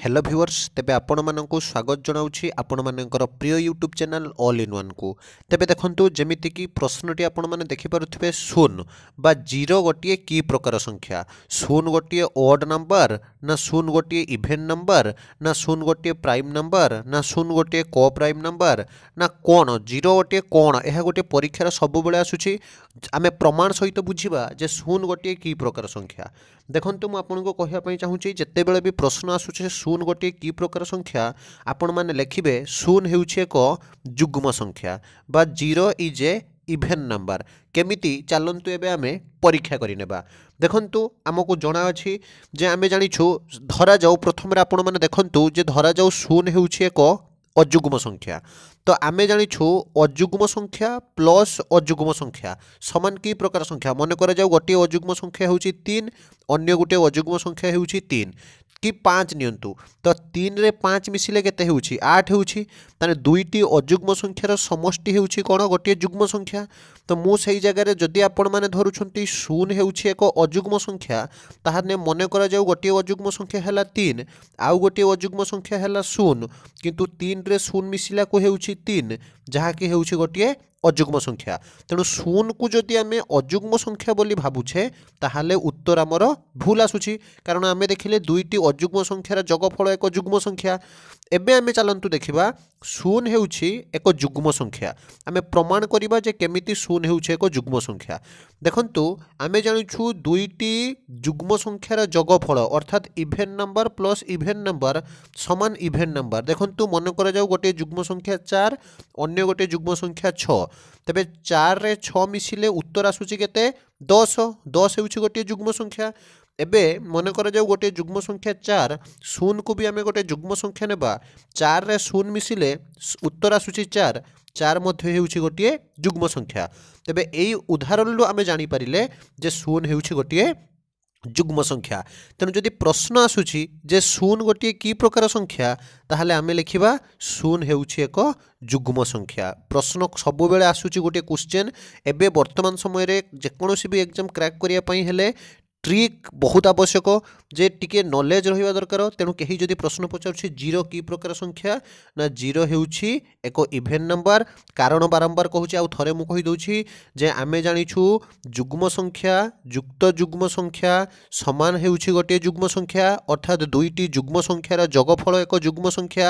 hello viewers তেবে আপনার স্বাগত জনাওছি আপনার প্রিয় YouTube channel all in one কু তেবে দেখুন যেমিকি প্রশ্নটি আপনার দেখিপারে শূন্য বা জিরো গোটিয়ে কি প্রকার সংখ্যা শূন্য গোটিয়ে অড নম্বর না শূন্য গোটিয়ে ইভেন্ট নম্বর না শূন্য গোটিয়ে প্রাইম নম্বর না শূন্য গোটিয়ে ক প্রাইম নম্বর না কোণ জিরো গোটিয়ে কোণ এ গোটিয়ে পরীক্ষার সবুলে আসুচি আমি প্রমাণ সহিত বুঝবা যে শূন্য গোটিয়ে কি প্রকার সংখ্যা দেখুন মু আপনার কহা চাহুছি যেতবে বি প্রশ্ন আসুছে ଶୂନ ଗୋଟିଏ କି ପ୍ରକାର ସଂଖ୍ୟା ଆପଣମାନେ ଲେଖିବେ ଶୂନ ହେଉଛି ଏକ ଯୁଗ୍ମ ସଂଖ୍ୟା ବା zero is a even number কেমিতি চালন্তু এবে আমি পরীক্ষা করে নেবা দেখন্তু আমাকে জনা অছি যে আমি জানিছু ধরা যাও প্রথমে আপন মানে দেখন্তু যে ধরা যাও শূন্য হেউছি এক अजुग्म संख्या तो आम जाचु अजुग्म संख्या प्लस अजुग्म संख्या सामान कि प्रकार संख्या मन कर गोटे अजुग्म संख्या हूँ तीन अन्य गोटे अजुग्म संख्या हूँ तीन कि पाँच नियंतु तो तीन रे पाँच मिसले के आठ होने दुईट अजुग्म संख्यार समि कौन गोटे जुग्म संख्या तो मुझे जगह जदि आपरुंच शून हो एक होजुग्म संख्या ताने मन कर गोटे अजुग्म संख्या है तीन आउ गोटे अजुग्म संख्या है शून कितु तीन सेकेंड्रे शून मिसाला को होन जहाँकि गोटे অযুগ্ম সংখ্যা তেণু শূন্যু যদি আমি অযুগ্ম সংখ্যা বলে ভাবুছে তাহলে উত্তর আমার ভুল আসুচি কারণ আমি দেখলে দুইটি অযুগ্ম সংখ্যার যোগফল এক যুগ্ম সংখ্যা এবে আমি চালু দেখা শূন্য হচ্ছে এক যুগ্ম সংখ্যা আমি প্রমাণ করা যে কমিটি শূন্য হচ্ছে এক যুগ্ম সংখ্যা দেখন্তু আমি জাঁছু দুইটি যুগ্ম সংখ্যার যোগফল অর্থাৎ even number plus even number সমান ইভেন নম্বর দেখুন মনে করা যাও গোটিয়ে যুগ্ম সংখ্যা চার অন্য গোটিয়ে যুগ্ম সংখ্যা ছয় ତେବେ ଚାରିରେ ଛଅ ମିଶିଲେ ଉତ୍ତର ଆସୁଛି କେତେ ଦଶ ଦଶ ହେଉଛି ଗୋଟିଏ ଯୁଗ୍ମ ସଂଖ୍ୟା ଏବେ ମନେ କରାଯାଉ ଗୋଟିଏ ଯୁଗ୍ମ ସଂଖ୍ୟା ଚାର ଶୂନକୁ ବି ଆମେ ଗୋଟିଏ ଯୁଗ୍ମ ସଂଖ୍ୟା ନେବା ଚାରିରେ ଶୂନ ମିଶିଲେ ଉତ୍ତର ଆସୁଛି ଚାର ଚାର ମଧ୍ୟ ହେଉଛି ଗୋଟିଏ ଯୁଗ୍ମ ସଂଖ୍ୟା ତେବେ ଏଇ ଉଦାହରଣରୁ ଆମେ ଜାଣିପାରିଲେ ଯେ ଶୂନ ହେଉଛି ଗୋଟିଏ ଯୁଗ୍ମ ସଂଖ୍ୟା ତେଣୁ ଯଦି ପ୍ରଶ୍ନ ଆସୁଛି ଯେ ଶୂନ ଗୋଟିଏ କି ପ୍ରକାର ସଂଖ୍ୟା ତାହେଲେ ଆମେ ଲେଖିବା ଶୂନ ହେଉଛି ଏକ ଯୁଗ୍ମ ସଂଖ୍ୟା ପ୍ରଶ୍ନ ସବୁବେଳେ ଆସୁଛି ଗୋଟିଏ କୋଶ୍ଚେନ୍ ଏବେ ବର୍ତ୍ତମାନ ସମୟରେ ଯେକୌଣସି ବି ଏକ୍ଜାମ୍ କ୍ରାକ୍ କରିବା ପାଇଁ ହେଲେ ট্রিক ବହୁତ ଆବଶ୍ୟକ ଯେ ଟିକିଏ ନଲେଜ୍ ରହିବା ଦରକାର ତେଣୁ କେହି ଯଦି ପ୍ରଶ୍ନ ପଚାରୁଛି ଜିରୋ କି ପ୍ରକାର ସଂଖ୍ୟା ନା ଜିରୋ ହେଉଛି ଏକ ଇଭେନ୍ ନମ୍ବର କାରଣ ବାରମ୍ବାର କହୁଛି ଆଉ ଥରେ ମୁଁ କହିଦେଉଛି ଯେ ଆମେ ଜାଣିଛୁ ଯୁଗ୍ମ ସଂଖ୍ୟା ଯୁକ୍ତ ଯୁଗ୍ମ ସଂଖ୍ୟା ସମାନ ହେଉଛି ଗୋଟିଏ ଯୁଗ୍ମ ସଂଖ୍ୟା ଅର୍ଥାତ୍ ଦୁଇଟି ଯୁଗ୍ମ ସଂଖ୍ୟାର ଯୋଗଫଳ ଏକ ଯୁଗ୍ମ ସଂଖ୍ୟା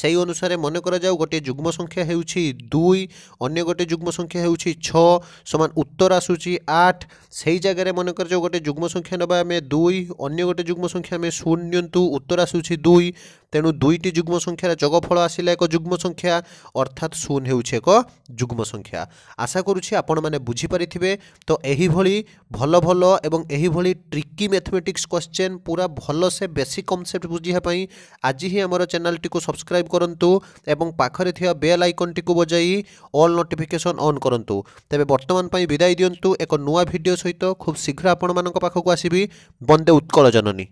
ସେହି ଅନୁସାରେ ମନେ କରାଯାଉ ଗୋଟିଏ ଯୁଗ୍ମ ସଂଖ୍ୟା ହେଉଛି ଦୁଇ ଅନ୍ୟ ଗୋଟିଏ ଯୁଗ୍ମ ସଂଖ୍ୟା ହେଉଛି ଛଅ ସମାନ ଉତ୍ତର ଆସୁଛି ଆଠ ସେହି ଜାଗାରେ ମନେ କରାଯାଉ ଗୋଟିଏ ଯୁଗ୍ମ સંખ્યા નવા અમે દુઈ અન્ય ગોટે ଯୁଗ୍ମ સંખ્યા અમે શૂન્યંતુ ઉત્તર આસુଛି દુઈ ତେଣୁ ଦୁଇଟି ଯୁଗ୍ମ ସଂଖ୍ୟାର ଯୋଗଫଳ ଆସିଲା ଏକ ଯୁଗ୍ମ ସଂଖ୍ୟା ଅର୍ଥାତ୍ ଶୂନ ହେଉଛି ଏକ ଯୁଗ୍ମ ସଂଖ୍ୟା ଆଶା କରୁଛି ଆପଣମାନେ ବୁଝିପାରିଥିବେ ତ ଏହିଭଳି ଭଲ ଭଲ ଏବଂ ଏହିଭଳି ଟ୍ରିକି ମ୍ୟାଥମେଟିକ୍ସ କ୍ୱେଶ୍ଚେନ୍ ପୁରା ଭଲସେ ବେସିକ୍ କନସେପ୍ଟ ବୁଝିବା ପାଇଁ ଆଜି ହିଁ ଆମର ଚ୍ୟାନେଲ୍ଟିକୁ ସବସ୍କ୍ରାଇବ୍ କରନ୍ତୁ ଏବଂ ପାଖରେ ଥିବା ବେଲ୍ ଆଇକନ୍ଟିକୁ ବଜାଇ ଅଲ୍ ନୋଟିଫିକେସନ୍ ଅନ୍ କରନ୍ତୁ ତେବେ ବର୍ତ୍ତମାନ ପାଇଁ ବିଦାୟ ଦିଅନ୍ତୁ ଏକ ନୂଆ ଭିଡ଼ିଓ ସହିତ ଖୁବ୍ ଶୀଘ୍ର ଆପଣମାନଙ୍କ ପାଖକୁ ଆସିବି ବନ୍ଦେ ଉତ୍କଳ ଜନନୀ